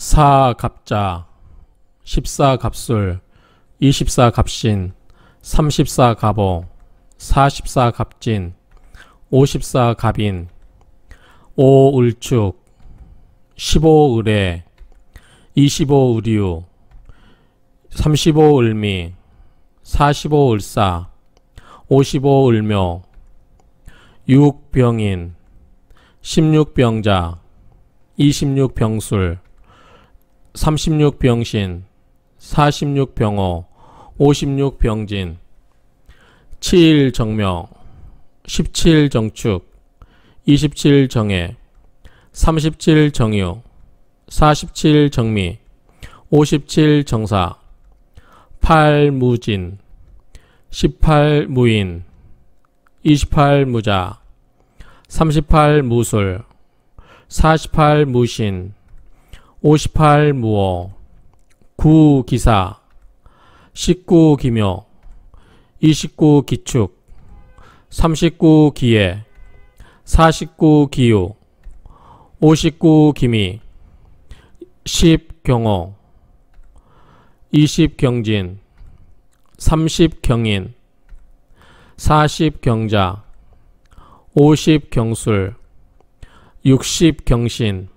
사갑자, 14갑술, 24갑신, 34갑오, 44갑진, 54갑인, 5을축, 15을애, 25을유, 35을미, 45을사, 55을묘, 6병인, 16병자, 26병술, 36병신, 46병호, 56병진, 7정명, 17정축, 27정해, 37정유, 47정미, 57정사, 8무진, 18무인, 28무자, 38무술, 48무신, 58 무어 9 기사 19 기묘 29 기축 39 기예 49기유59 기미 10 경호 20 경진 30 경인 40 경자 50 경술 60 경신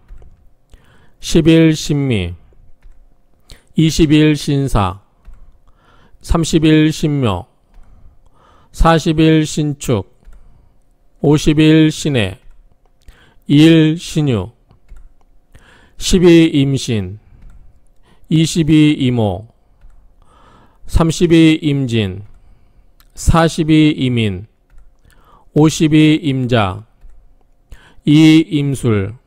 11 신미 2 0일 신사 3 0일 신묘 4 0일 신축 5 0일 신해 1 신유 12 임신 22이모32 임진 42 이민 52 임자 2 임술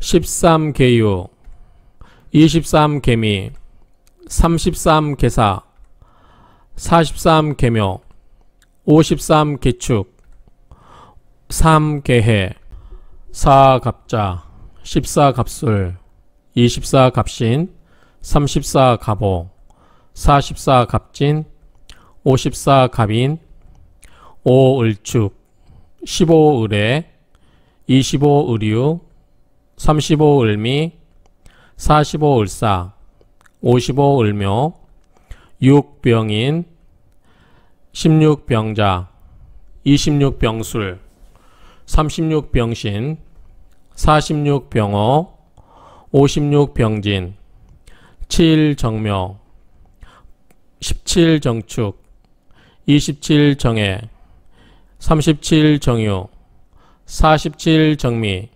13개유 23개미 33개사 43개묘 53개축 3개해 4갑자 14갑술 24갑신 34갑오 44갑진 54갑인 5을축 15을에 25을유 35을미, 45을사, 55을묘, 6병인, 16병자, 26병술, 36병신, 4 6병호 56병진, 7정묘, 17정축, 27정해, 37정유, 47정미,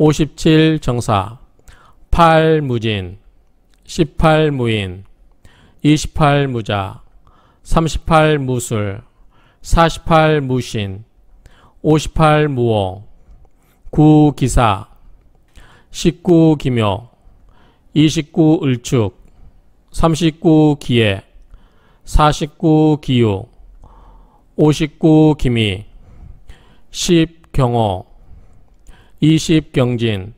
57 정사 8 무진 18 무인 28 무자 38 무술 48 무신 58 무어 9 기사 19 기묘 29 을축 39 기예 49 기유 59 기미 10 경호 20경진,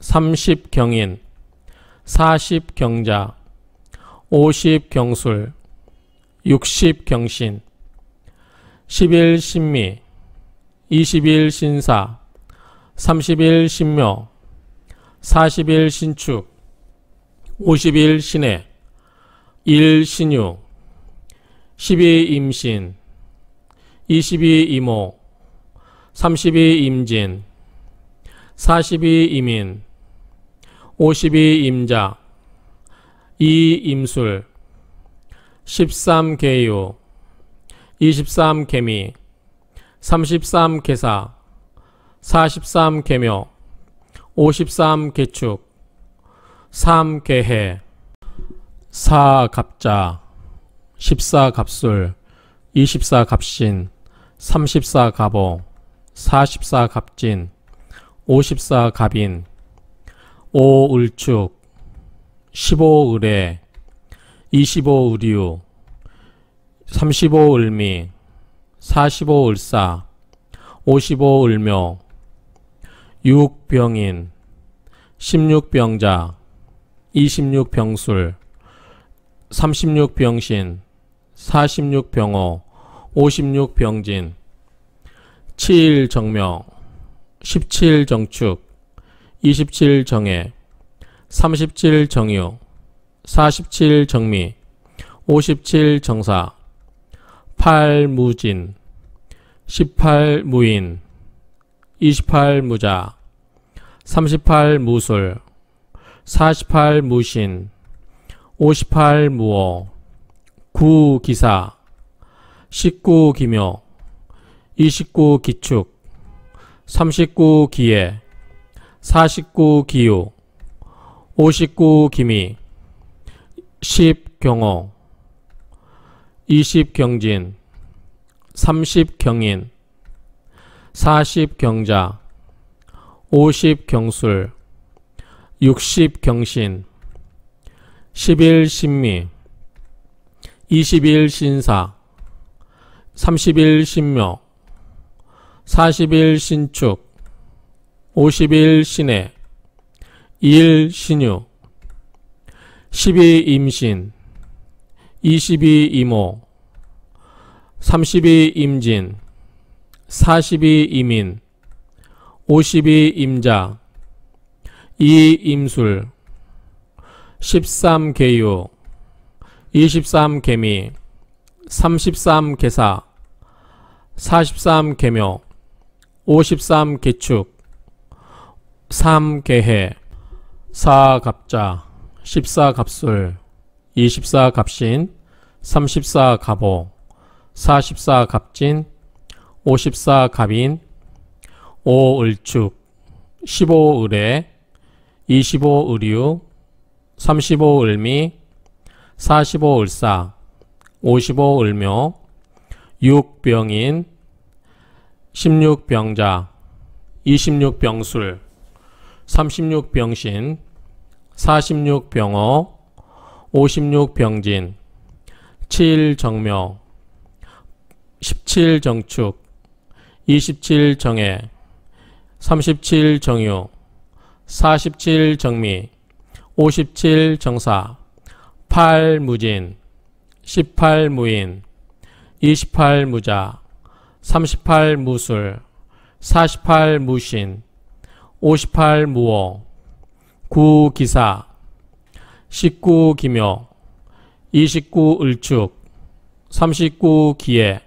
30경인, 40경자, 50경술, 60경신, 11신미, 21신사, 31신묘, 41신축, 51신해, 1신유, 12임신, 22이모, 32임진, 42 이민 52 임자 2 임술 13개유23 개미 33 개사 43 개묘 53 개축 3 개해 4 갑자 14 갑술 24 갑신 34 갑오 44 갑진 54 갑인 5 을축 15 을해 25 을유 35 을미 45 을사 55 을묘 6 병인 16 병자 26 병술 36 병신 46 병호 56 병진 7 정명 17 정축, 27 정해, 37 정유, 47 정미, 57 정사, 8 무진, 18 무인, 28 무자, 38 무술, 48 무신, 58 무어, 9 기사, 19 기묘, 29 기축, 3 9기예 49기요 59기미 10경호 20경진 30경인 40경자 50경술 60경신 11신미 21신사 31신묘 40일 신축 50일 신해 2일 신유 10이 임신 20이 임모 30이 임진 40이 이민 50이 임자 2 임술 13 개유 23 개미 33 개사 43 개묘 53 개축 3 개해 4 갑자 14 갑술 24 갑신 34 갑오 44 갑진 54 갑인 5 을축 15 을해 25 을유 35 을미 45 을사 55 을묘 6 병인 16병자, 26병술, 36병신, 4 6병호 56병진, 7정묘, 17정축, 27정해, 37정유, 47정미, 57정사, 8무진, 18무인, 28무자, 38 무술, 48 무신, 58 무어, 9 기사, 19 기묘, 29 을축, 39 기예,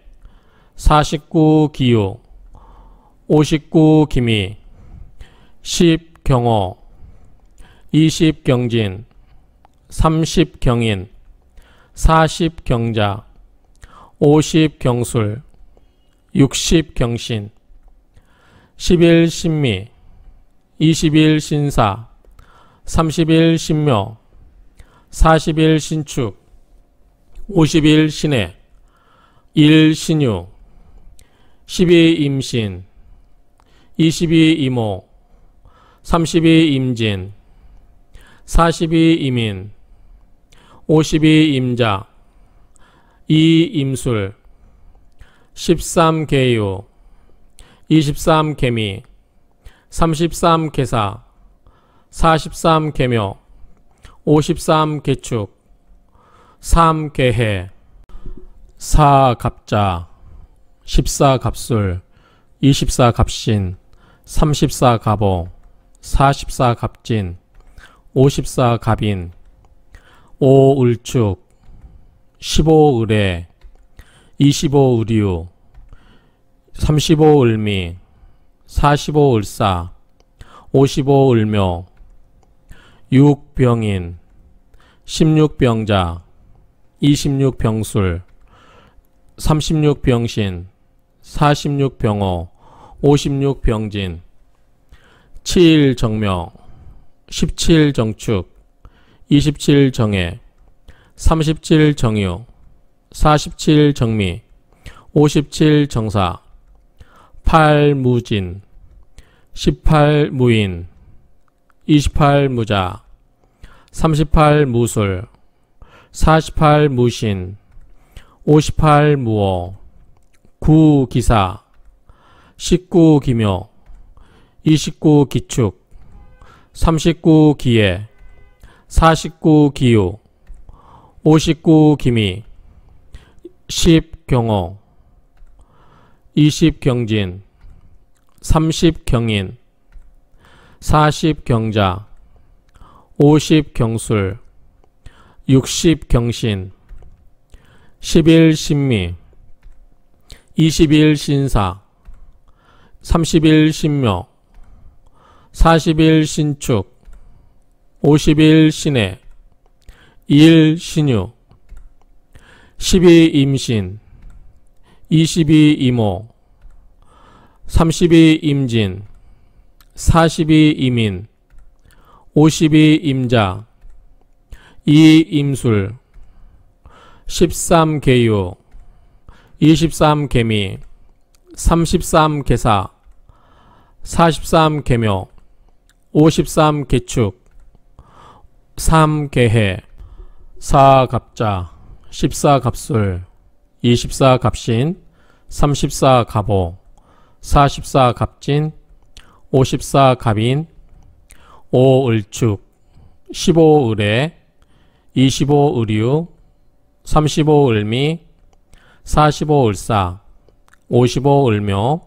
49 기유, 59 기미, 10 경호, 20 경진, 30 경인, 40 경자, 50 경술, 60경신 11 신미 2 0일 신사 3 0일 신묘 4 0일 신축 5 0일 신해 1 신유 12 임신 22 이모 32 임진 42 이민 52 임자 2 임술 13개요 23개미 33개사 43개묘 53개축 3개해 4갑자 14갑술 24갑신 34갑오 44갑진 54갑인 5을축 15을에 25 의류, 35 을미, 45 을사, 55 을묘, 6 병인, 16 병자, 26 병술, 36 병신, 46 병호, 56 병진, 7정묘17 정축, 27 정해, 37 정유, 47 정미 57 정사 8 무진 18 무인 28 무자 38 무술 48 무신 58 무어 9 기사 19 기묘 29 기축 39 기예 49 기요 59 기미 10 경호 20 경진 30 경인 40 경자 50 경술 60 경신 11 신미 21 신사 31 신묘 41 신축 51 신해 2일 신유 12 임신 22 이모 32 임진 42 이민 52 임자 2 임술 13 개요 23 개미 33 개사 43 개묘 53 개축 3 개해 4 갑자 14갑술, 24갑신, 34갑오, 44갑진, 54갑인, 5을축, 15을에, 25을유, 35을미, 45을사, 55을묘,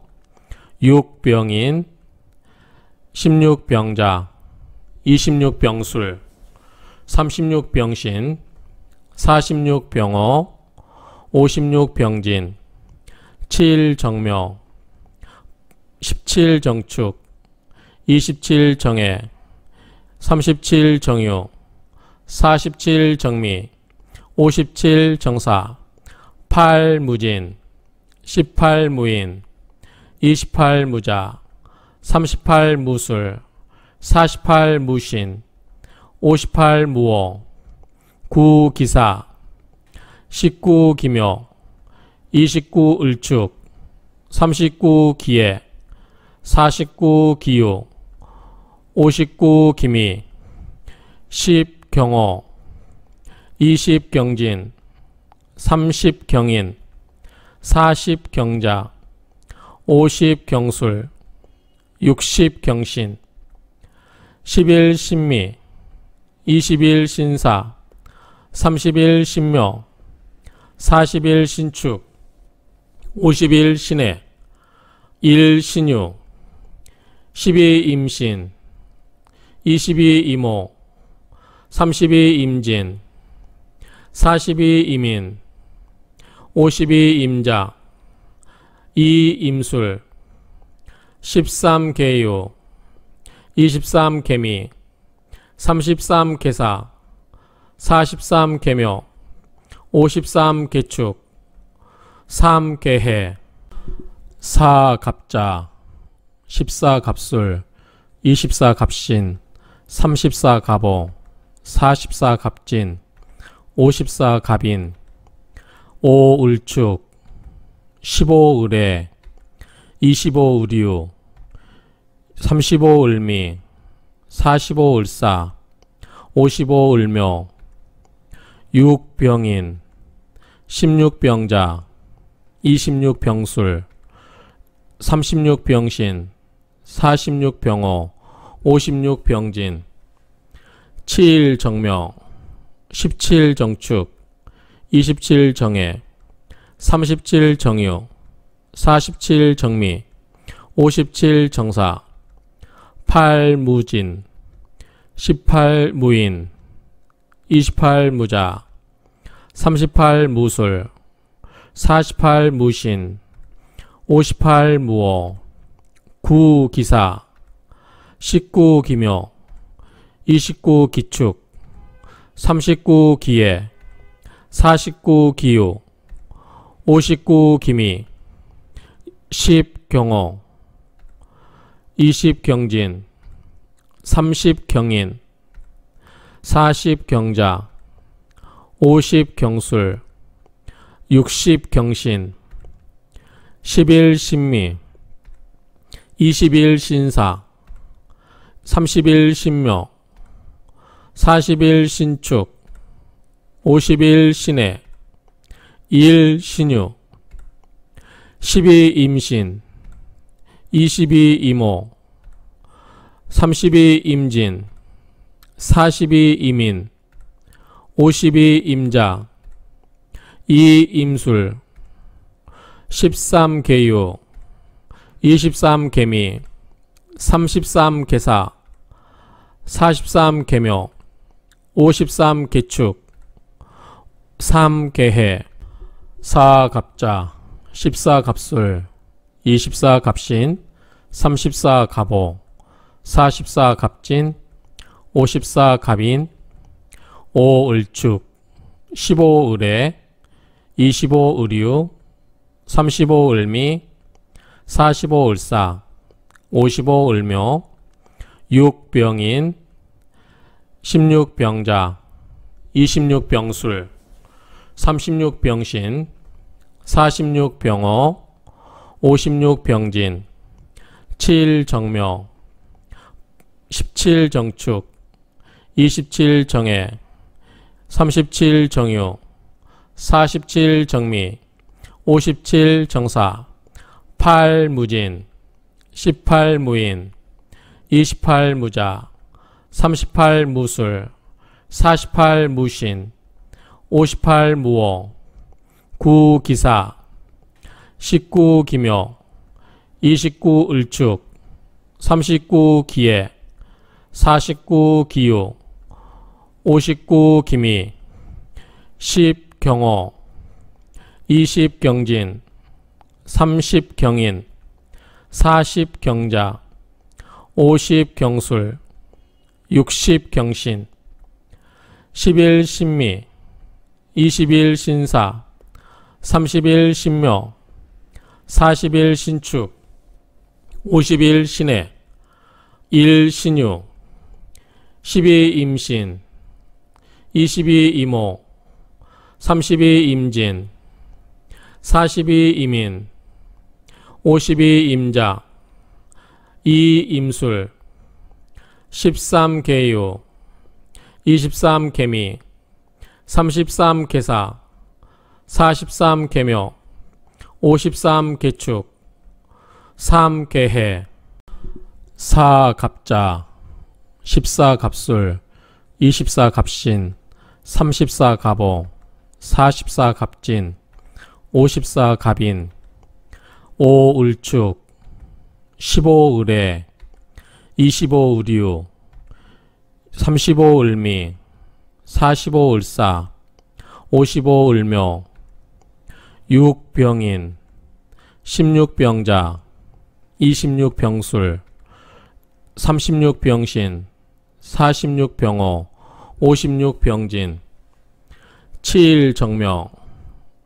6병인, 16병자, 26병술, 36병신, 46병어 56병진 7정묘 17정축 27정해 37정유 47정미 57정사 8무진 18무인 28무자 38무술 48무신 58무호 구기사 19기묘 29을축 39기예 49기유 59기미 10경호 20경진 30경인 40경자 50경술 60경신 11신미 21신사 31 신묘 41 신축 51 신해 1 신유 12 임신 22 이모 32 임진 42 이민 52 임자 2 임술 13 개요 23 개미 33 개사 43개묘53개축3개해4 갑자 14 갑술 24 갑신 34 갑오 44 갑진 54 갑인 5 을축 15 을해 25 을유 35 을미 45 을사 55 을묘 6병인 16병자 26병술 36병신 46병호 56병진 7정명 17정축 27정해 37정유 47정미 57정사 8무진 18무인 28무자 38 무술 48 무신 58 무어 9 기사 19 기묘 29 기축 39 기예 49 기유 59 기미 10 경호 20 경진 30 경인 40 경자 50 경술 60 경신 11 신미 21 신사 31 신묘 41 신축 51 신해 1 신유 12 임신 22이모32 임진 42 이민 52 임자 2 임술 13 개유 23 개미 33 개사 43 개묘 53 개축 3 개해 4 갑자 14 갑술 24 갑신 34 갑오 44 갑진 54 갑인 5을축, 15을에, 25을유, 35을미, 45을사, 55을묘, 6병인, 16병자, 26병술, 36병신, 46병어, 56병진, 7정묘, 17정축, 27정해, 37 정유 47 정미 57 정사 8 무진 18 무인 28 무자 38 무술 48 무신 58 무어 9 기사 19 기묘 29 을축 39 기예 49 기요 59 김희 10 경호 20 경진 30 경인 40 경자 50 경술 60 경신 11 신미 21 신사 31 신묘 41 신축 51 신해 1 신유 12 임신 22 이모 32 임진 42 이민 52 임자 2 임술 13 개요 23 개미 33 개사 43 개묘 53 개축 3 개해 4 갑자 14 갑술 24 갑신 34갑오, 44갑진, 54갑인, 5을축, 15을에, 25을유, 35을미, 45을사, 55을묘, 6병인, 16병자, 26병술, 36병신, 46병호, 56 병진 7 정명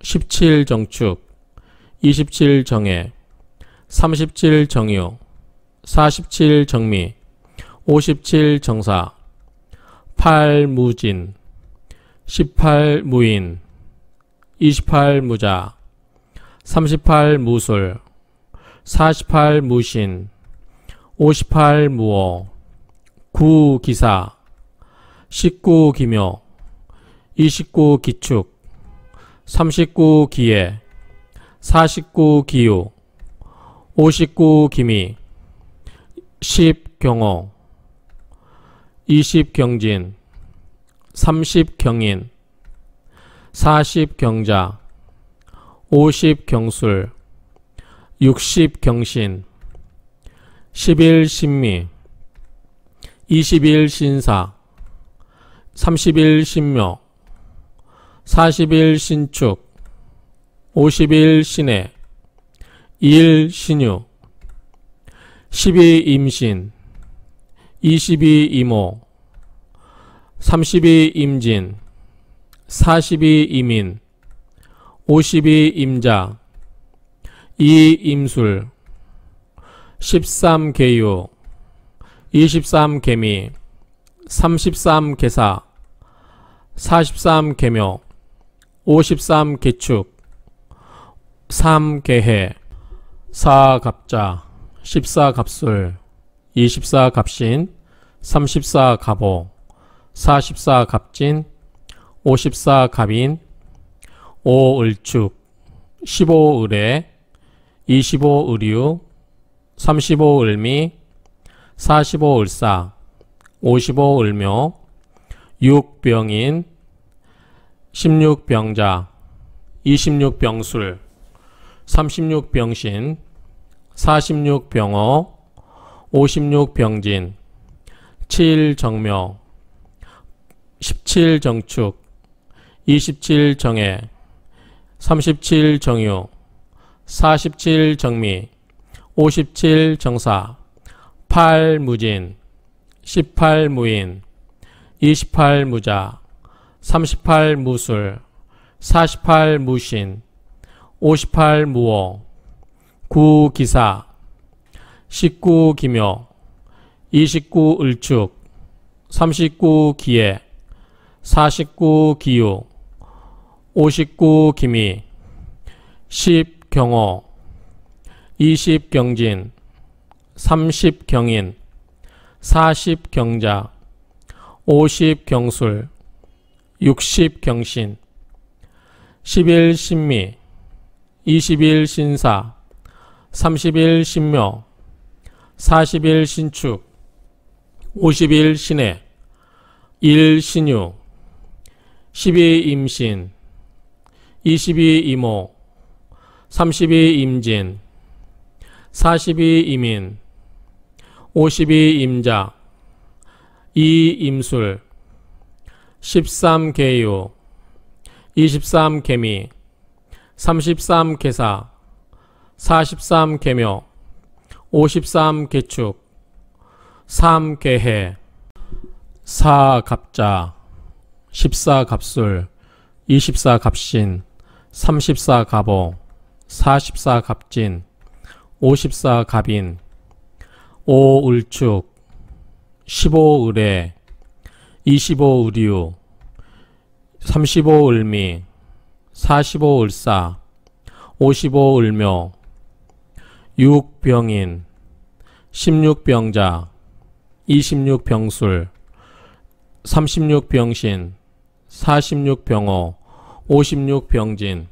17 정축 27 정해 37 정유 47 정미 57 정사 8 무진 18 무인 28 무자 38 무술 48 무신 58 무어 9 기사 19 기묘, 29 기축, 39 기예, 49 기요, 59 기미, 10 경호, 20 경진, 30 경인, 40 경자, 50 경술, 60 경신, 11 신미, 21 신사, 31 신묘 41 신축 51 신해 1 신유 12 임신 22이모32 임진 42 이민 52 임자 2 임술 13 개유 23 개미 33 개사 43 개묘 53 개축 3 개해 4 갑자 14 갑술 24 갑신 34 갑오 44 갑진 54 갑인 5 을축 15 을해 25 을유 35 을미 45 을사 55 을묘 6 병인 16병자, 26병술, 36병신, 4 6병호 56병진, 7정묘, 17정축, 27정해, 37정유, 47정미, 57정사, 8무진, 18무인, 28무자, 38 무술, 48 무신, 58 무어, 9 기사, 19 기묘, 29 을축, 39 기예, 49 기유, 59 기미, 10 경호, 20 경진, 30 경인, 40 경자, 50 경술, 60 경신 11 신미 21 신사 31 신묘 41 신축 51 신해 1 신유 12 임신 22 이모 32 임진 42 이민 52 임자 2 임술 13개요 23개미 33개사 43개묘 53개축 3개해 4갑자 14갑술 24갑신 34갑오 44갑진 54갑인 5을축 15을에 25의류, 35을미, 45을사, 55을묘, 6병인, 16병자, 26병술, 36병신, 46병호, 56병진,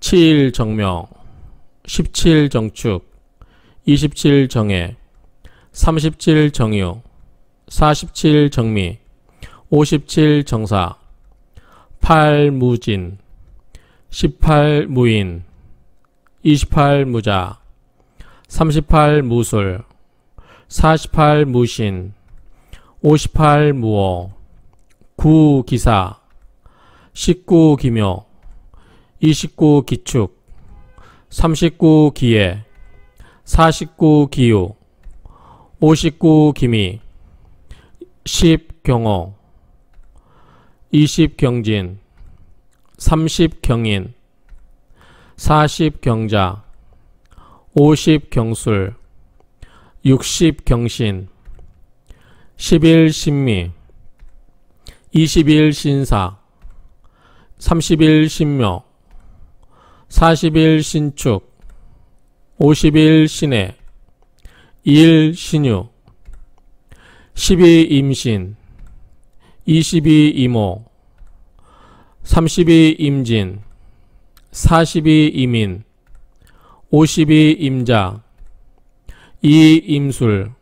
7정명, 17정축, 27정해, 37정유, 47 정미, 57 정사, 8 무진, 18 무인, 28 무자, 38 무술, 48 무신, 58 무어, 9 기사, 19 기묘, 29 기축, 39 기예, 49 기유, 59 기미, 10경호 20경진 30경인 40경자 50경술 60경신 11신미 21신사 31신묘 41신축 51신해 1신유 12 임신 22 이모 32 임진 42 이민 52 임자 2 임술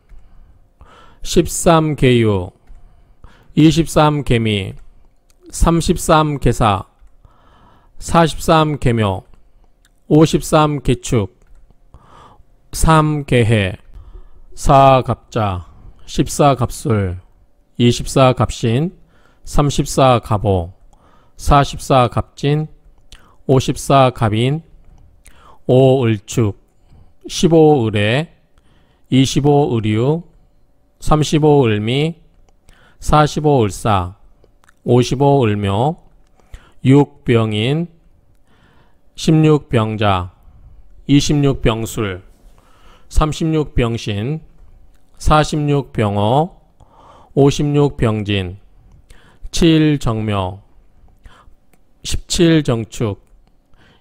13 개유 23 개미 33 개사 43 개묘 53 개축 3 개해 4 갑자 14갑술, 24갑신, 34갑오, 44갑진, 54갑인, 5을축, 15을에, 25을유, 35을미, 45을사, 55을묘, 6병인, 16병자, 26병술, 36병신, 46병어 56병진 7정묘 17정축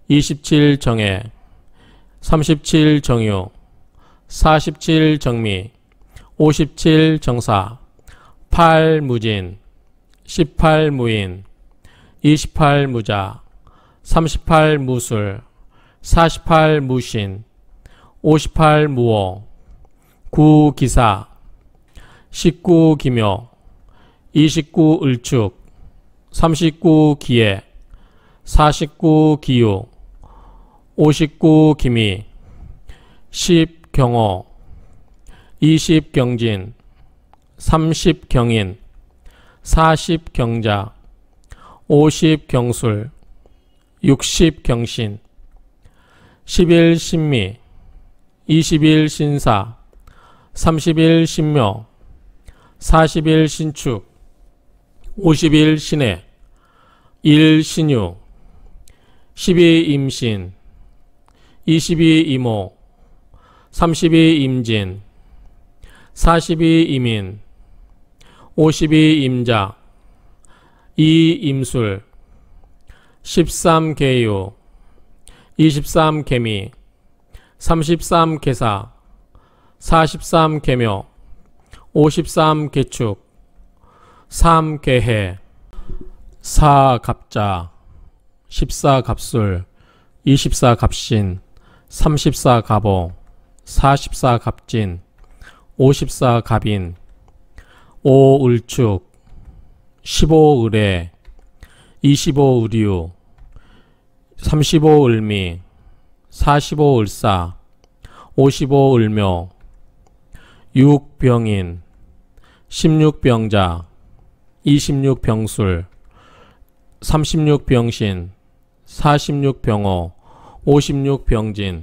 27정해 37정유 47정미 57정사 8무진 18무인 28무자 38무술 48무신 58무호 구기사 19기묘 29을축 39기예 49기유 59기미 10경호 20경진 30경인 40경자 50경술 60경신 11신미 21신사 31 신묘 41 신축 51 신해 1 신유 12 임신 22 이모 32 임진 42 이민 52 임자 2 임술 13 개요 23 개미 33 개사 43 개묘 53 개축 3 개해 4 갑자 14 갑술 24 갑신 34 갑오 44 갑진 54 갑인 5 을축 15 을해 25 을유 35 을미 45 을사 55 을묘 6병인 16병자 26병술 36병신 46병호 56병진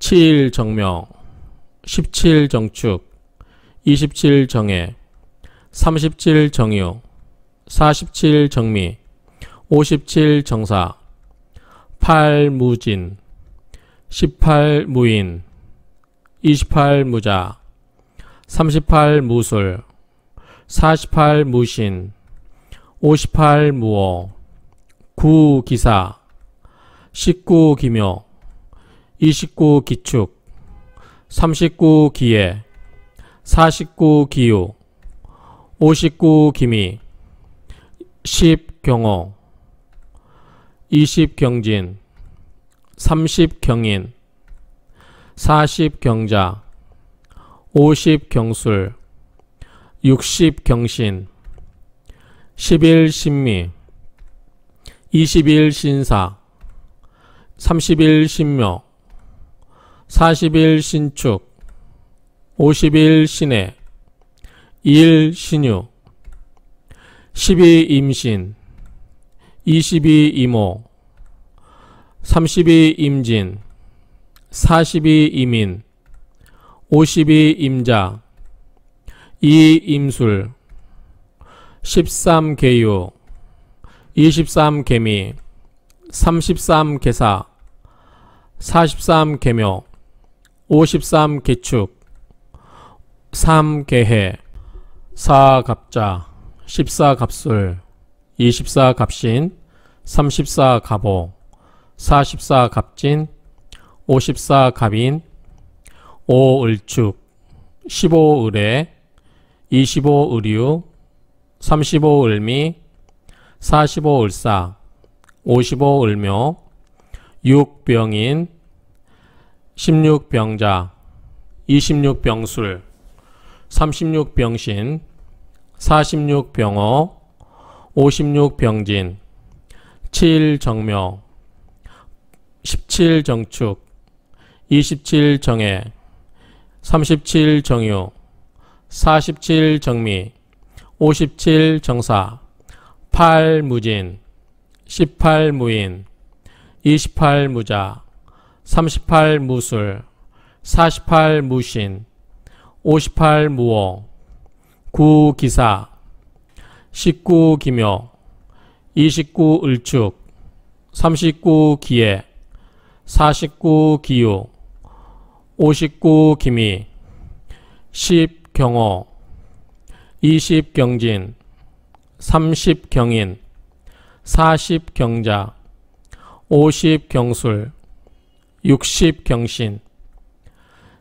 7정명 17정축 27정해 37정유 47정미 57정사 8무진 18무인 28무자 38 무술 48 무신 58 무어 9 기사 19 기묘 29 기축 39 기예 49 기유 59 기미 10 경호 20 경진 30 경인 40 경자 50 경술 60 경신 11 신미 21 신사 31 신묘 4 0일 신축 5 0일 신해 2일 신유 12 임신 22 이모, 32 임진 42 이민 52 임자 2 임술 13 개유 23 개미 33 개사 43 개묘 53 개축 3 개해 4 갑자 14 갑술 24 갑신 34 갑오 44 갑진 54 갑인 5을축, 15을에, 25을유, 35을미, 45을사, 55을묘, 6병인, 16병자, 26병술, 36병신, 4 6병호 56병진, 7정묘, 17정축, 27정해, 37 정유 47 정미 57 정사 8 무진 18 무인 28 무자 38 무술 48 무신 58 무호 9 기사 19 기묘 29 을축 39 기예 49 기유 59 김희 10 경호 20 경진 30 경인 40 경자 50 경술 60 경신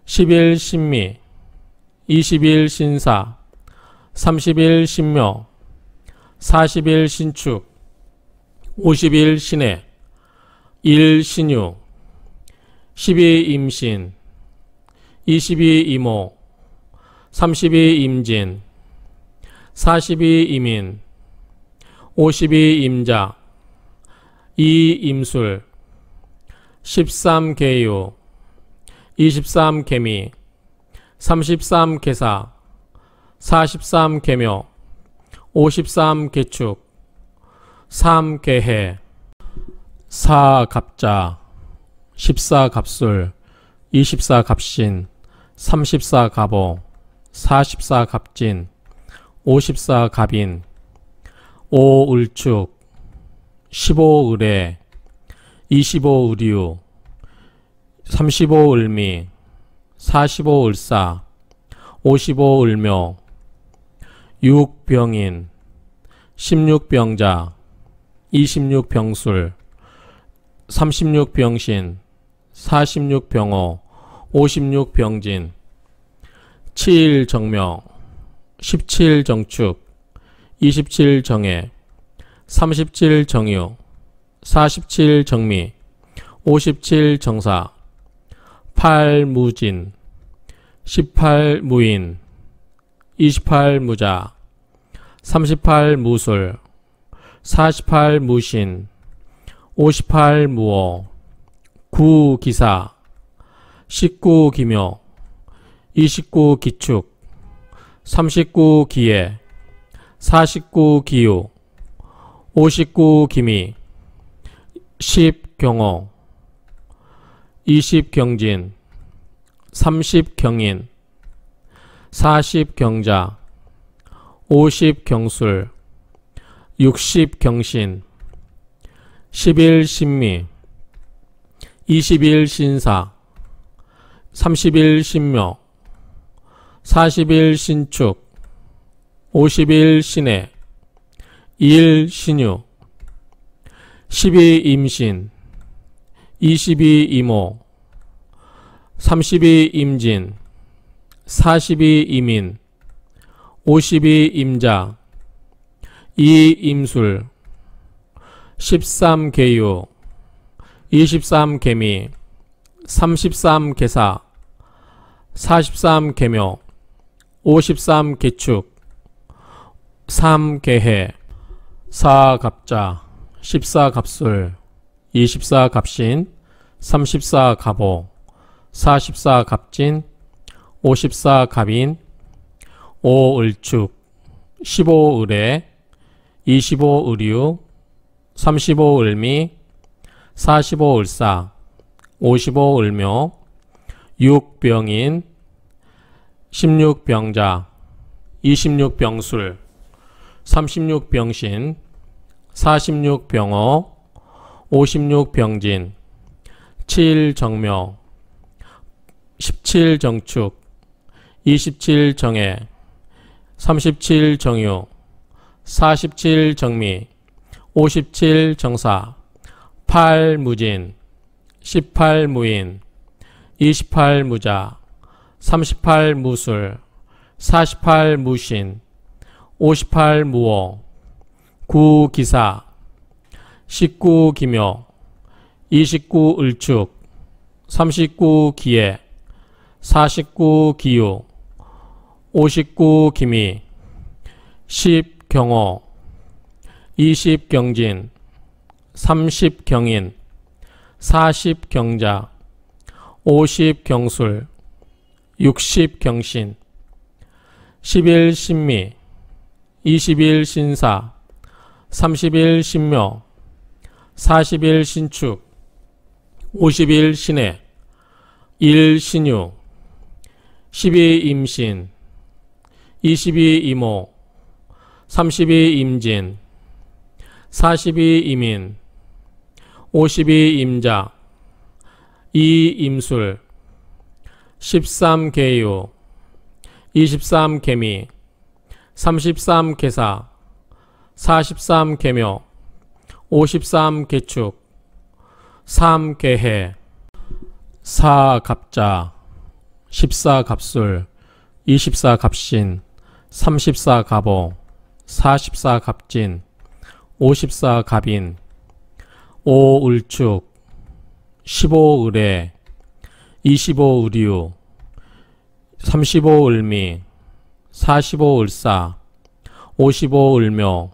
11 신미 21 신사 31 신묘 41 신축 51 신해 1 신유 12 임신 22 이모 32 임진 42 이민 52 임자 2 임술 13개유23 개미 33 개사 43 개묘 53 개축 3 개해 4 갑자 14 갑술 24 갑신 34갑오, 44갑진, 54갑인, 5을축, 15을에, 25을유, 35을미, 45을사, 55을묘, 6병인, 16병자, 26병술, 36병신, 46병호, 56 병진 7 정명 17 정축 27 정해 37 정유 47 정미 57 정사 8 무진 18 무인 28 무자 38 무술 48 무신 58 무어 9 기사 19 기묘 29 기축 39 기예 49 기요 59 기미 10 경어 20 경진 30 경인 40 경자 50 경술 60 경신 11 신미 21 신사 30일 신묘 40일 신축 50일 신해 2일 신유 1 2 임신 2 2일 임모 30일 임진 40일 이민 50일 임자 2 임술 13개유 23개미 33개사 43개묘 53개축 3개해 4갑자 14갑술 24갑신 34갑오 44갑진 54갑인 5을축 1 5을해 25을유 35을미 45을사 55을묘 6병인 16병자 26병술 36병신 4 6병호 56병진 7정묘 17정축 27정해 37정유 47정미 57정사 8무진 18무인, 28무자, 38무술, 48무신, 58무호, 9기사, 19기묘, 29을축, 39기예, 49기유, 59기미, 10경호, 20경진, 30경인, 40 경자, 50 경술, 60 경신, 11 신미, 21 신사, 31 신묘, 41 신축, 51 신해, 1 신유, 12 임신, 22 이모, 32 임진, 42 이민, 52 임자 2 임술 13 개요 23 개미 33 개사 43 개묘 53 개축 3 개해 4 갑자 14 갑술 24 갑신 34 갑오 44 갑진 54 갑인 5을축, 15을에, 25을유, 35을미, 45을사, 55을묘,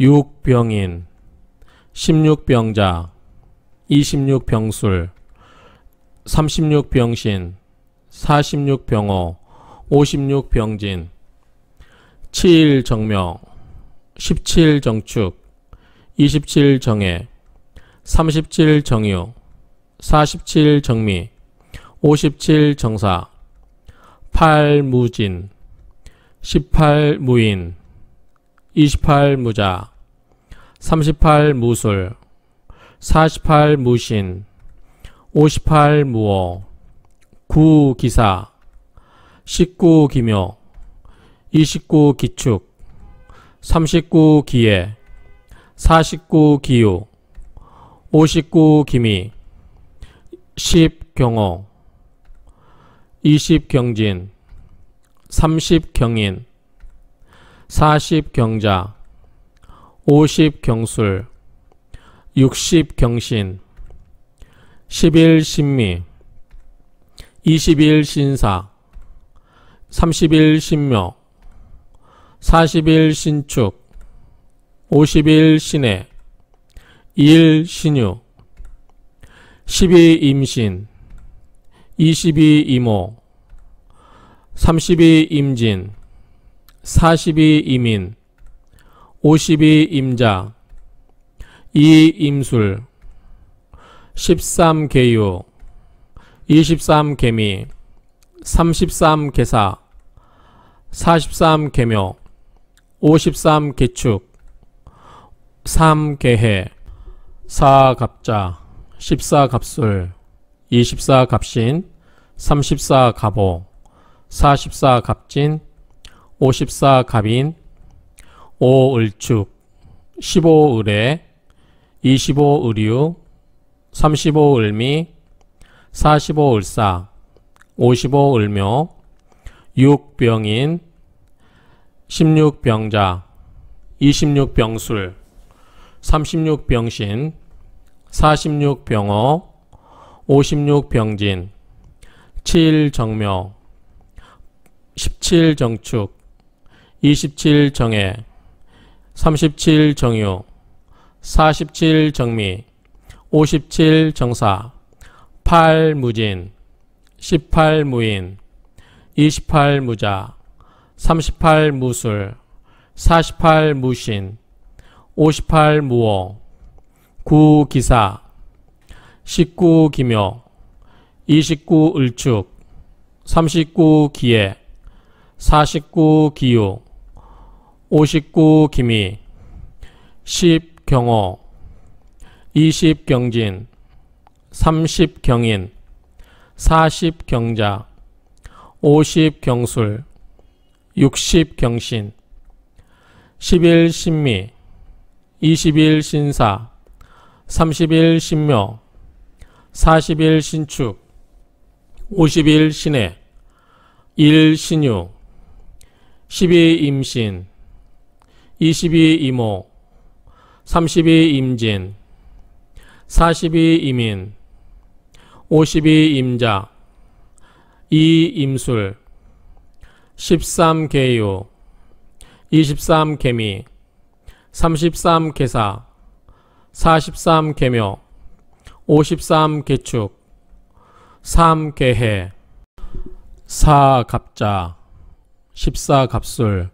6병인, 16병자, 26병술, 36병신, 46병호, 56병진, 7정명, 일 17정축, 27 정해 37 정유 47 정미 57 정사 8 무진 18 무인 28 무자 38 무술 48 무신 58 무어 9 기사 19 기묘 29 기축 39 기예 49 기요 59 기미 10 경호 20 경진 30 경인 40 경자 50 경술 60 경신 11 신미 21 신사 31 신묘 41 신축 51 신해 1 신유 12 임신 22이모32 임진 42 이민 52 임자 2 임술 13 개유 23 개미 33 개사 43 개묘 53 개축 3개해, 4갑자, 14갑술, 24갑신, 34갑오, 44갑진, 54갑인, 5을축, 15을에, 25을유, 35을미, 45을사, 55을묘, 6병인, 16병자, 26병술, 36병신, 46병어, 56병진, 7정묘, 17정축, 27정해, 37정유, 47정미, 57정사, 8무진, 18무인, 28무자, 38무술, 48무신, 58 무어 9 기사 19 기묘 29 을축 39 기예 49 기유 59 기미 10 경호 20 경진 30 경인 40 경자 50 경술 60 경신 11 신미 20일 신사, 30일 신묘, 40일 신축, 50일 신해, 1 신유, 12 임신, 22 이모, 32 임진, 42 이민, 52 임자, 2 임술, 13 개유, 23 개미, 33 계사 43 계묘 53 계축 3 계해 4 갑자 14 갑술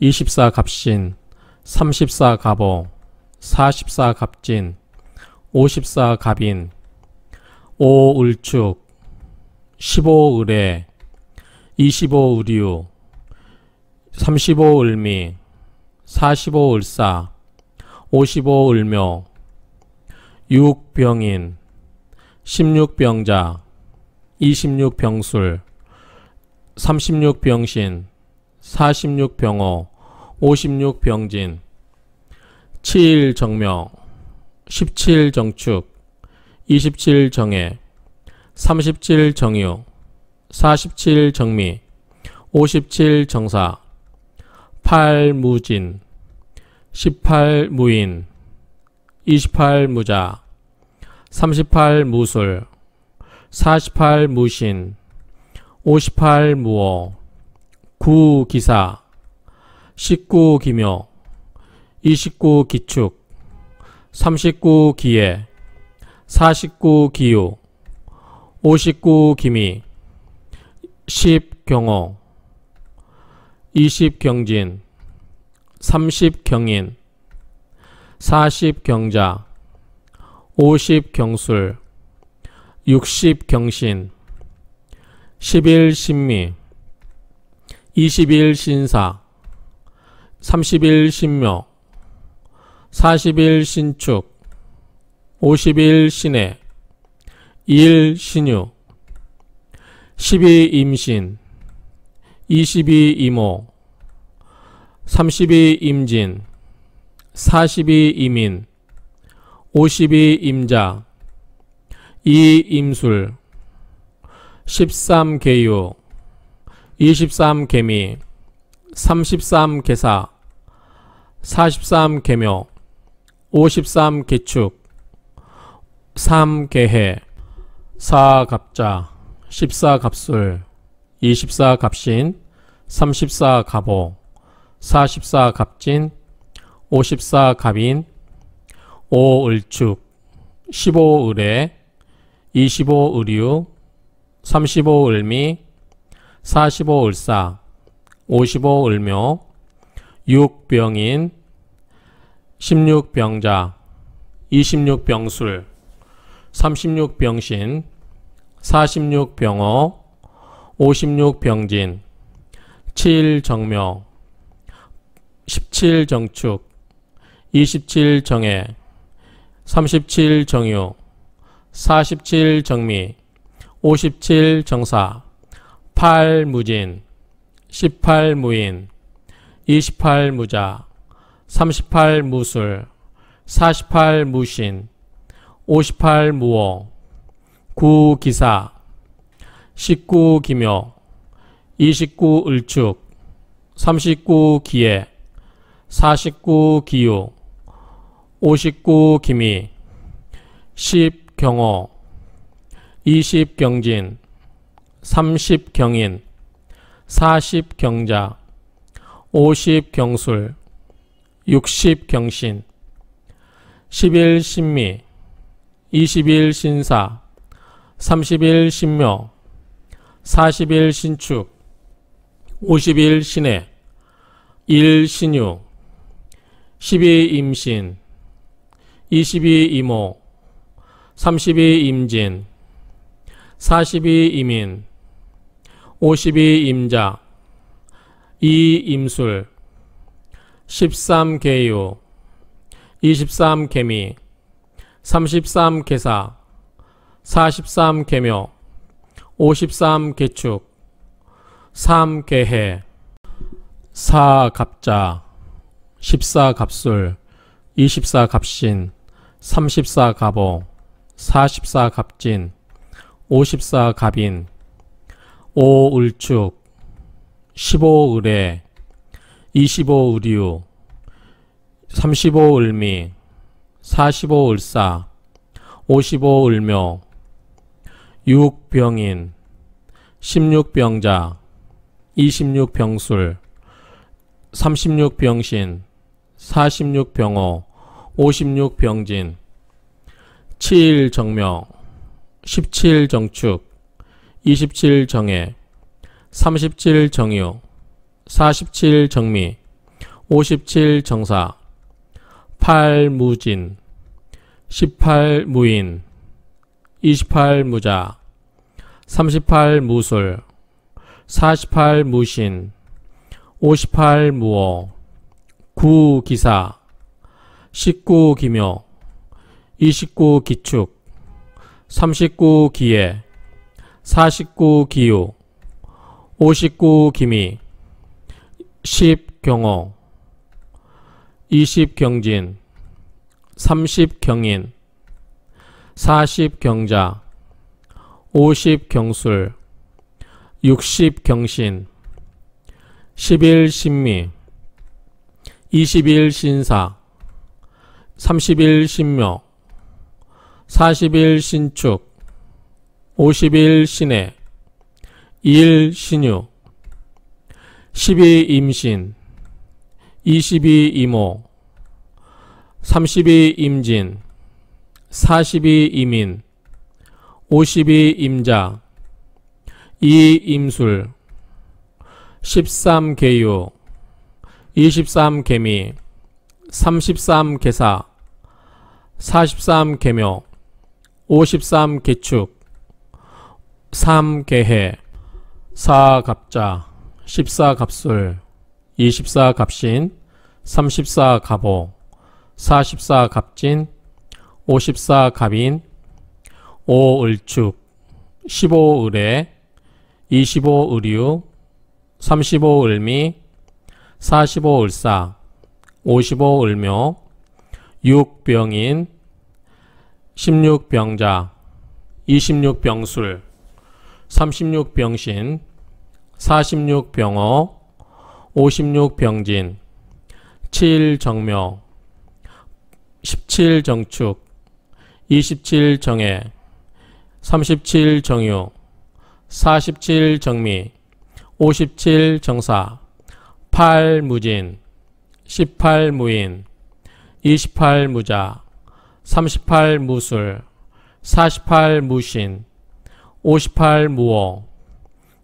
24 갑신 34 갑오 44 갑진 54 갑인 5 을축 15 을해 25 의류 35 을미 45 을사 55 을묘 6 병인 16 병자 26 병술 36 병신 46 병호 56 병진 7 정명 17 정축 27 정해 37 정유 47 정미 57 정사 팔무진 18무인 28무자 38무술 48무신 58무어 9기사 19기묘 29기축 39기예 49기유 59기미 10경호 20경진, 30경인, 40경자, 50경술, 60경신, 11신미, 21신사, 31신묘, 41신축, 51신해, 1신유, 12임신, 22 이모 32 임진 42 이민 52 임자 2 임술 13개유23 개미 33 개사 43 개묘 53 개축 3 개해 4 갑자 14 갑술 24 갑신 34 갑오 44 갑진 54 갑인 5 을축 15 을에 25 을유, 35 을미 45 을사 55 을묘 6 병인 16 병자 26 병술 36 병신 46 병어 56 병진 7정묘 17정축 27정해 37정유 47정미 57정사 8무진 18무인 28무자 38무술 48무신 58무호 9기사 19기묘 29을축, 39기예, 49기유, 59기미, 10경호, 20경진, 30경인, 40경자, 50경술, 60경신, 11신미, 21신사, 31신묘, 41신축, 51 신해 1 신유 12 임신 22 이모 32 임진 42 이민 52 임자 2 임술 13 개유 23 개미 33 개사 43 개묘 53 개축 삼계해 사갑자 십사갑술 이십사갑신 삼십사갑오 사십사갑진 오십사갑인 오을축 십오을에 이십오을유 삼십오을미 사십오을사 오십오을묘 육병인 십육병자 26병술, 36병신, 46병호, 56병진, 7정명, 17정축, 27정해, 37정유, 47정미, 57정사, 8무진, 18무인, 28무자, 38무술, 48 무신 58 무어 9 기사 19 기묘 29 기축 39 기예 49기유59 기미 10 경어 20 경진 30 경인 40 경자 50 경술 60 경신 11 신미 2 0일 신사 3 0일 신묘 4 0일 신축 5 0일 신해 2일 신유 12 임신 22이모32 임진 42 이민 52 임자 이임술 13개요 23개미 33개사 43개묘 53개축 3개해 4갑자 14갑술 24갑신 34갑오 44갑진 54갑인 5을축 15을에 25 의류, 35 을미, 45 을사, 55 을묘, 6 병인, 16 병자, 26 병술, 36 병신, 46 병어, 56 병진, 7 정묘, 17 정축, 27 정해, 37 정유, 47 정미, 57 정사, 8 무진, 18 무인, 28 무자, 38 무술, 48 무신, 58 무어,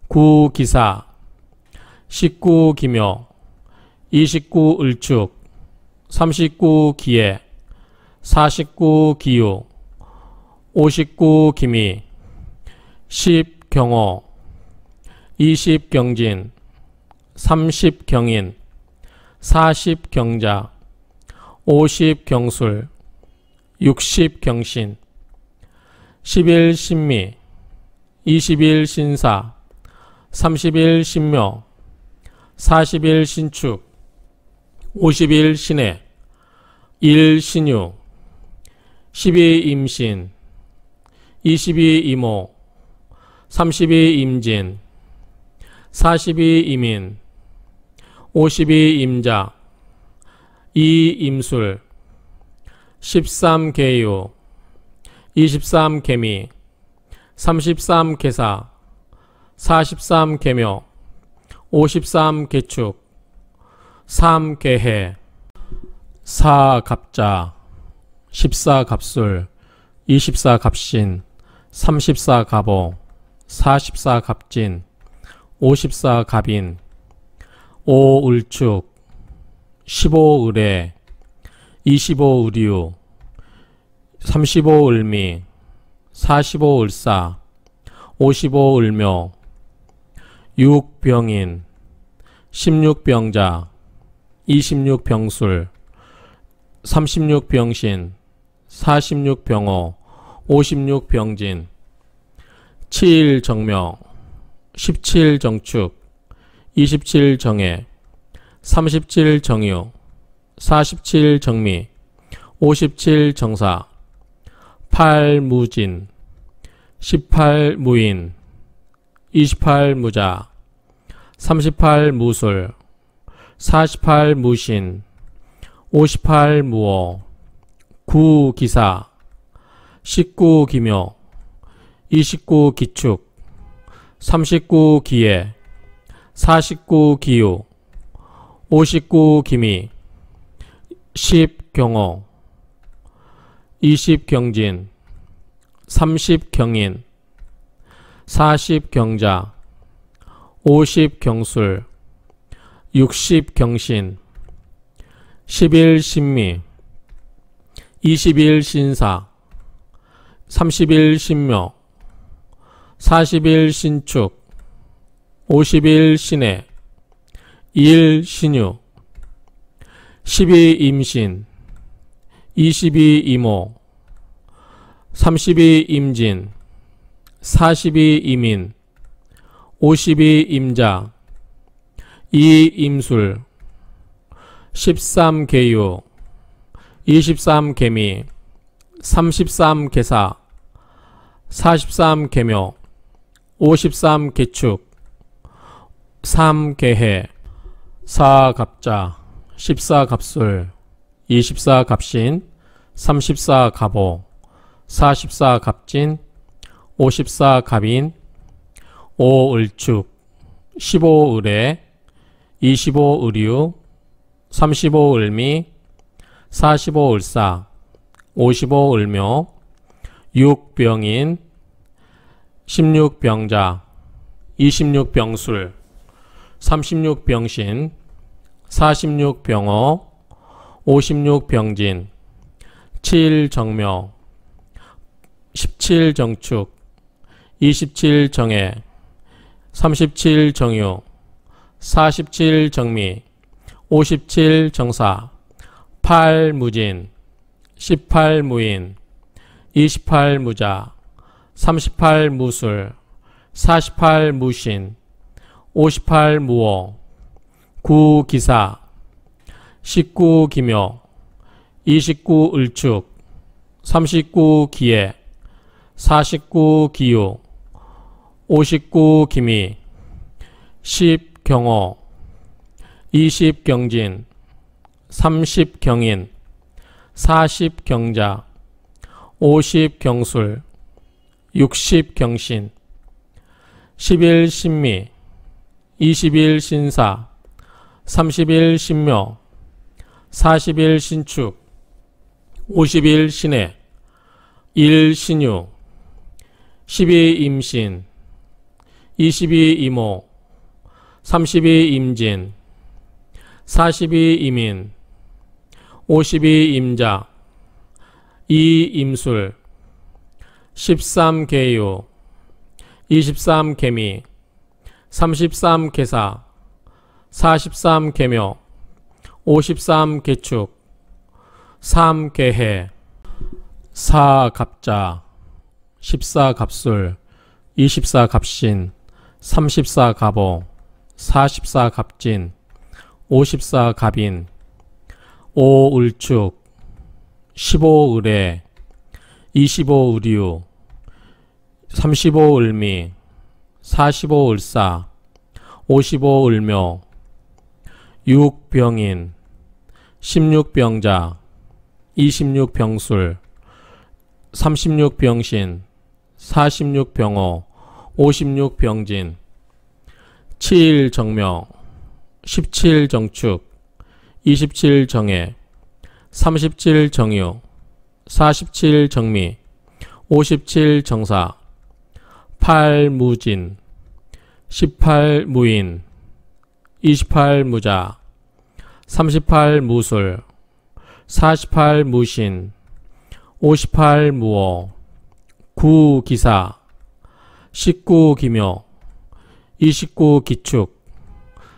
9 기사, 19 기묘, 29 을축, 39 기예, 49 기유, 59 기미, 10 경호 20 경진 30 경인 40 경자 50 경술 60 경신 11 신미 21 신사 31 신묘 41 신축 51 신해 1 신유 12 임신 22 이모 32 임진 42 이민 52 임자 2 임술 13 개요 23 개미 33 개사 43 개묘 53 개축 3 개해 4 갑자 14 갑술 24 갑신 34 갑오 44갑진, 54갑인, 5을축, 15을해, 25을유, 35을미, 45을사, 55을묘, 6병인, 16병자, 26병술, 36병신, 46병호, 56병진, 7 정명, 17 정축, 27 정해, 37 정유, 47 정미, 57 정사, 8 무진, 18 무인, 28 무자, 38 무술, 48 무신, 58 무어, 9 기사, 19 기묘, 29 기축 39 기예 49 기요 59 기미 10 경호 20 경진 30 경인 40 경자 50 경술 60 경신 11 신미 21 신사 31 신묘 40일 신축 50일 신해 1 신유 12 임신 22이모32 임진 42 이민 52 임자 2 임술 13 개유 23 개미 33 개사 43 개묘 53개축3 개해 4 갑자 14 갑술 24 갑신 34 갑오 44 갑진 54 갑인 5 을축 15 을해 25 을유 35 을미 45 을사 55 을묘 6 병인 16병자, 26병술, 36병신, 4 6병호 56병진, 7정묘, 17정축, 27정해, 37정유, 47정미, 57정사, 8무진, 18무인, 28무자, 38 무술, 48 무신, 58 무어, 9 기사, 19 기묘, 29 을축, 39 기예, 49 기유, 59 기미, 10 경호, 20 경진, 30 경인, 40 경자, 50 경술, 60경신 1 0일신미2 0일신사3 0일신묘4 0일신축5 0일신해 1신유 12임신 22이모 32임진 42이민 52임자 2임술 13개요 23개미 33개사 43개묘 53개축 3개해 4갑자 14갑술 24갑신 34갑오 44갑진 54갑인 5을축 15을에 25의류, 35을미, 45을사, 55을묘, 6병인, 16병자, 26병술, 36병신, 46병호, 56병진, 7정명, 17정축, 27정해, 37정유, 47 정미, 57 정사, 8 무진, 18 무인, 28 무자, 38 무술, 48 무신, 58 무어, 9 기사, 19 기묘, 29 기축,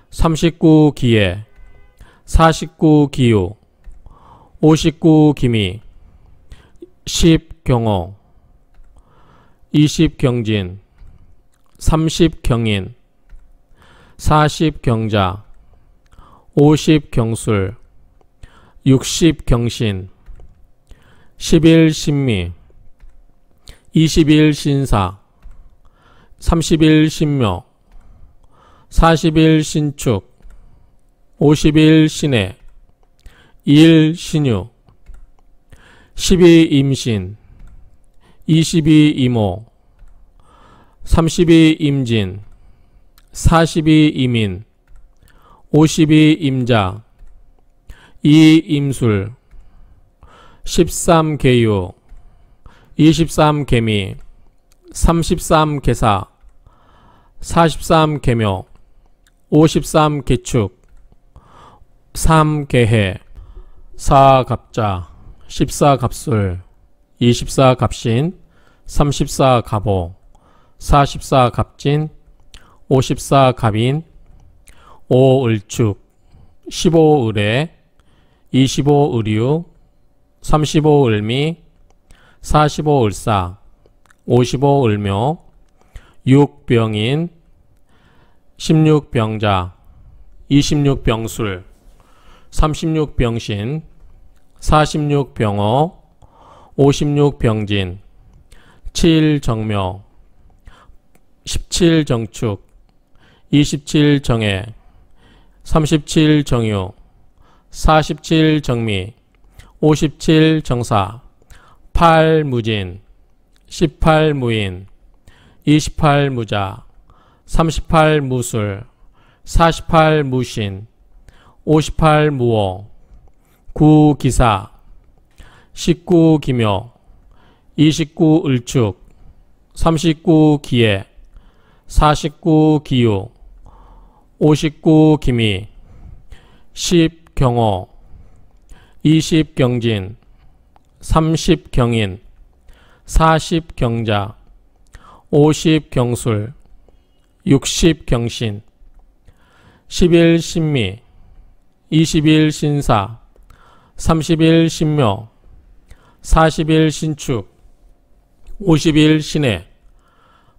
39 기예, 49기유59 기미, 10 경호 20 경진 30 경인 40 경자 50 경술 60 경신 11 신미 21 신사 31 신묘 41 신축 51 신해 1 신유 12 임신 22 이모 32 임진 42 이민 52 임자 2 임술 13 개유 23 개미 33 개사 43 개묘 53 개축 3 개해 4 갑자 14갑술, 24갑신, 34갑오, 44갑진, 54갑인, 5을축, 15을에, 25을유, 35을미, 45을사, 55을묘, 6병인, 16병자, 26병술, 36병신, 46병어 56병진 7정묘 17정축 27정해 37정유 47정미 57정사 8무진 18무인 28무자 38무술 48무신 58무호 구기사 19기묘 29을축 39기예 49기유 59기미 10경호 20경진 30경인 40경자 50경술 60경신 11신미 21신사 3 0일 신묘 4 0일 신축 5 0일 신해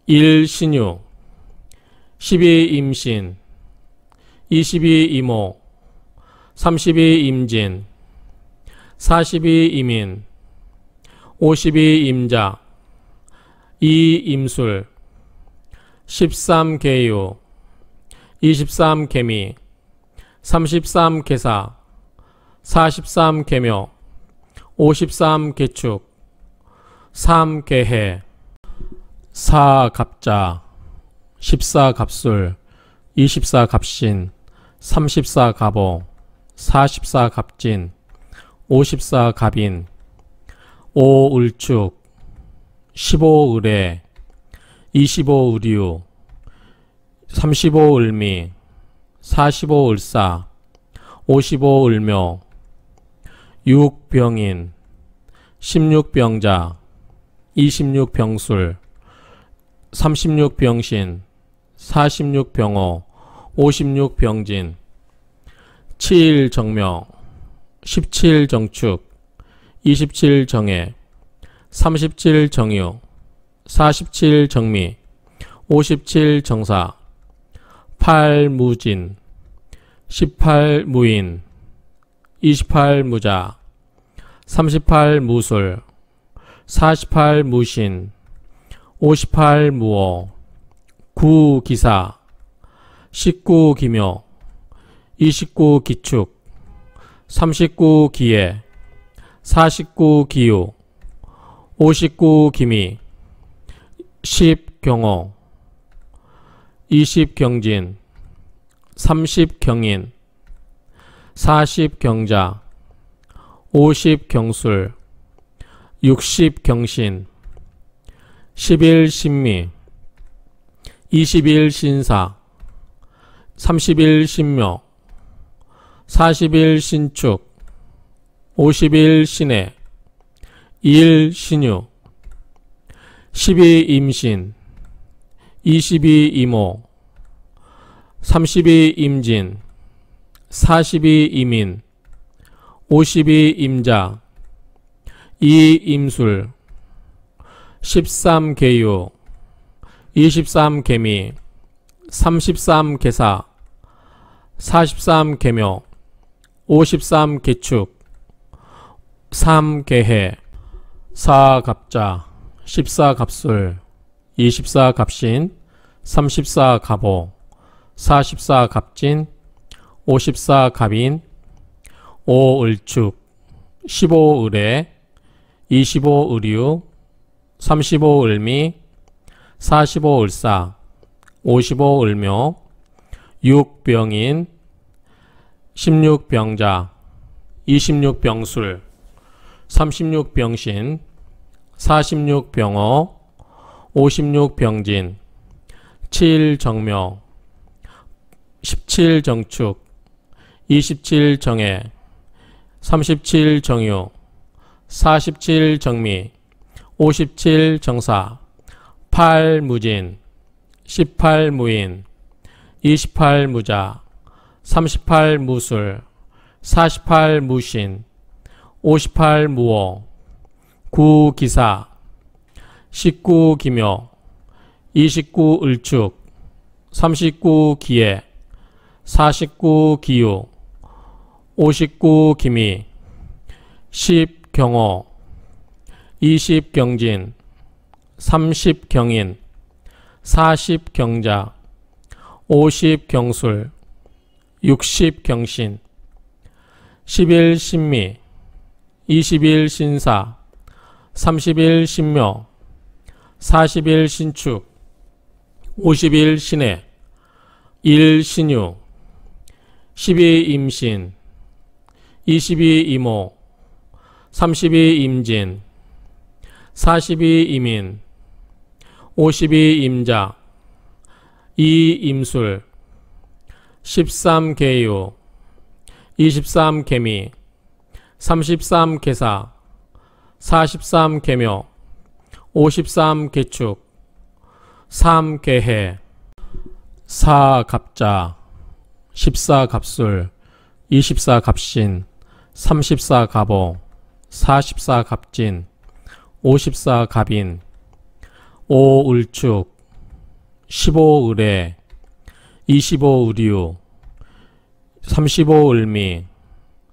1 신유 12 임신 22 이모 32 임진 42 이민 52 임자 2 임술 13 개유 23 개미 33 개사 43 개묘 53 개축 3 개해 4 갑자 14 갑술 24 갑신 34 갑오 44 갑진 54 갑인 5 을축 15 을해 25 을유 35 을미 45 을사 55 을묘 6병인, 16병자, 26병술, 36병신, 46병호, 56병진, 7정명, 17정축, 27정해, 37정유, 47정미, 57정사, 8무진, 18무인, 28무자 38무술 48무신 5 8무어 9기사 19기묘 29기축 39기예 49기요 59기미 10경호 20경진 30경인 40 경자 50 경술 60 경신 11 신미 21 신사 31 신묘 41 신축 51 신해 2일 신유 12 임신 22 이모 32 임진 42 이민 52 임자 2 임술 13개유23 개미 33 개사 43 개묘 53 개축 3 개해 4 갑자 14 갑술 24 갑신 34 갑오 44 갑진 54갑인, 5을축, 15을에, 25을유, 35을미, 45을사, 55을묘, 6병인, 16병자, 26병술, 36병신, 46병어, 56병진, 7정묘, 17정축, 27 정해 37 정유 47 정미 57 정사 8 무진 18 무인 28 무자 38 무술 48 무신 58 무어 9 기사 19 기묘 29 을축 39 기예 49 기유 59 김희 10 경호 20 경진 30 경인 40 경자 50 경술 60 경신 11 신미 21 신사 31 신묘 41 신축 51 신해 1 신유 12 임신 22 이모 32 임진 42 이민 52 임자 2 임술 13개유23 개미 33 개사 43 개묘 53 개축 3 개해 4 갑자 14 갑술 24 갑신 34갑오, 44갑진, 54갑인, 5을축, 15을에, 25을유, 35을미,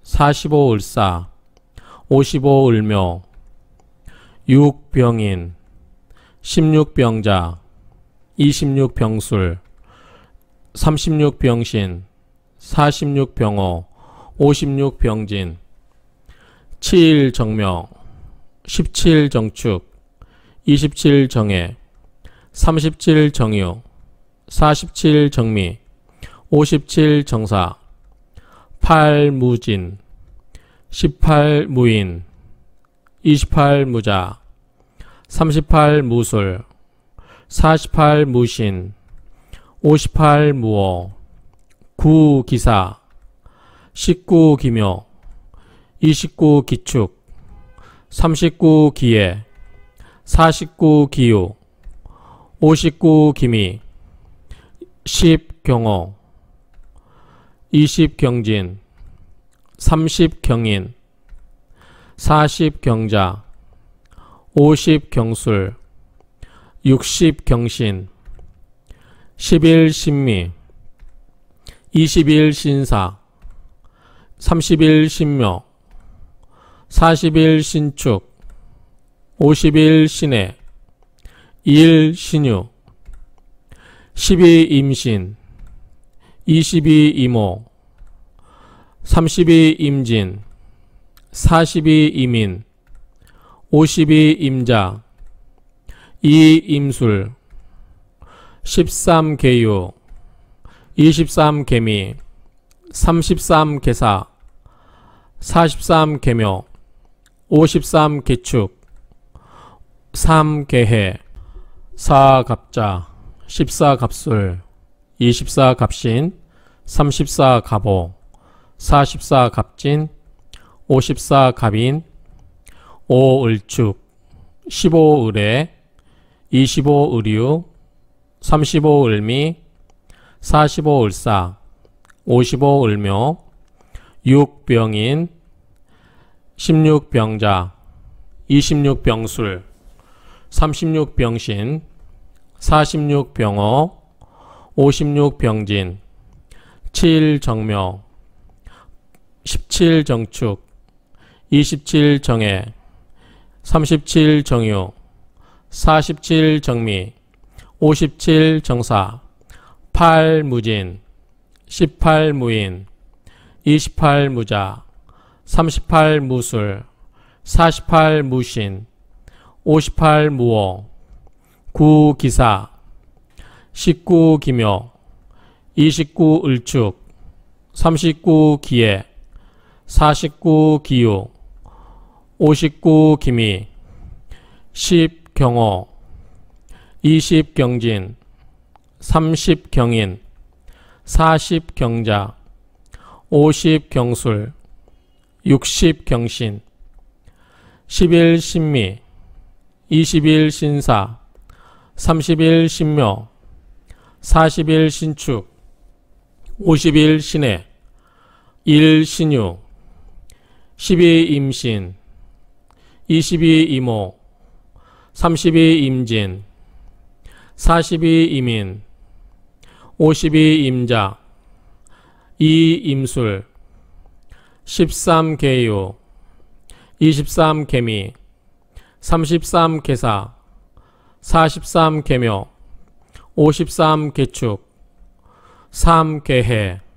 45을사, 55을묘, 6병인, 16병자, 26병술, 36병신, 46병호, 56병진 7정명 17정축 27정해 37정유 47정미 57정사 8무진 18무인 28무자 38무술 48무신 58무어 9기사 19 기묘, 29 기축, 39 기예, 49기유59 기미, 10 경호, 20 경진, 30 경인, 40 경자, 50 경술, 60 경신, 11 신미, 21 신사, 3 1 신묘 4 1 신축 5 1 신해 2일 신유 12 임신 22이모32 임진 42 이민 52 임자 2 임술 13 개유 23 개미 33 개사 4 3 개묘 5 3개축3개해 4갑자 14갑술 24갑신 34갑오 44갑진 54갑인 5을축 15을에 25을유 35을미 45을사 55을묘 6병인, 16병자, 26병술, 36병신, 4 6병호 56병진, 7정묘, 17정축, 27정해, 37정유, 47정미, 57정사, 8무진, 18무인, 28무자, 38무술, 48무신, 5 8무어 9기사, 19기묘, 29을축, 39기예, 49기유, 59기미, 10경호, 20경진, 30경인, 40경자, 50경술 60경신 1 0일신미2 0일신사3 0일신묘4 0일신축5 0일신해 1신유 12임신 22이모 32임진 42이민 52임자 이임술 1 3개유 23개미 33개사 43개묘 53개축 3개해